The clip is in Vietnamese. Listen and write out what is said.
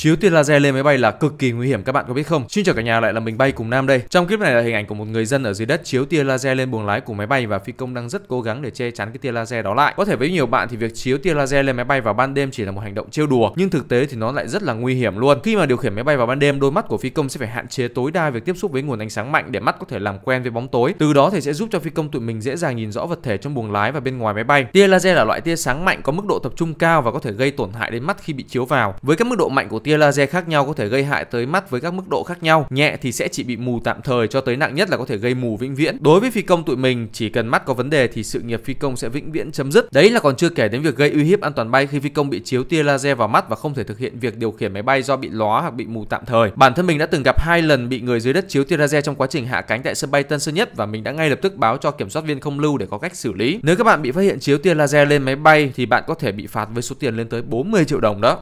Chiếu tia laser lên máy bay là cực kỳ nguy hiểm các bạn có biết không? Xin chào cả nhà lại là mình bay cùng Nam đây. Trong clip này là hình ảnh của một người dân ở dưới đất chiếu tia laser lên buồng lái của máy bay và phi công đang rất cố gắng để che chắn cái tia laser đó lại. Có thể với nhiều bạn thì việc chiếu tia laser lên máy bay vào ban đêm chỉ là một hành động trêu đùa, nhưng thực tế thì nó lại rất là nguy hiểm luôn. Khi mà điều khiển máy bay vào ban đêm, đôi mắt của phi công sẽ phải hạn chế tối đa việc tiếp xúc với nguồn ánh sáng mạnh để mắt có thể làm quen với bóng tối. Từ đó thì sẽ giúp cho phi công tụi mình dễ dàng nhìn rõ vật thể trong buồng lái và bên ngoài máy bay. Tia laser là loại tia sáng mạnh có mức độ tập trung cao và có thể gây tổn hại đến mắt khi bị chiếu vào. Với các mức độ mạnh của tia laser khác nhau có thể gây hại tới mắt với các mức độ khác nhau. Nhẹ thì sẽ chỉ bị mù tạm thời cho tới nặng nhất là có thể gây mù vĩnh viễn. Đối với phi công tụi mình, chỉ cần mắt có vấn đề thì sự nghiệp phi công sẽ vĩnh viễn chấm dứt. Đấy là còn chưa kể đến việc gây uy hiếp an toàn bay khi phi công bị chiếu tia laser vào mắt và không thể thực hiện việc điều khiển máy bay do bị lóa hoặc bị mù tạm thời. Bản thân mình đã từng gặp hai lần bị người dưới đất chiếu tia laser trong quá trình hạ cánh tại sân bay Tân Sơn Nhất và mình đã ngay lập tức báo cho kiểm soát viên không lưu để có cách xử lý. Nếu các bạn bị phát hiện chiếu tia laser lên máy bay thì bạn có thể bị phạt với số tiền lên tới 40 triệu đồng đó.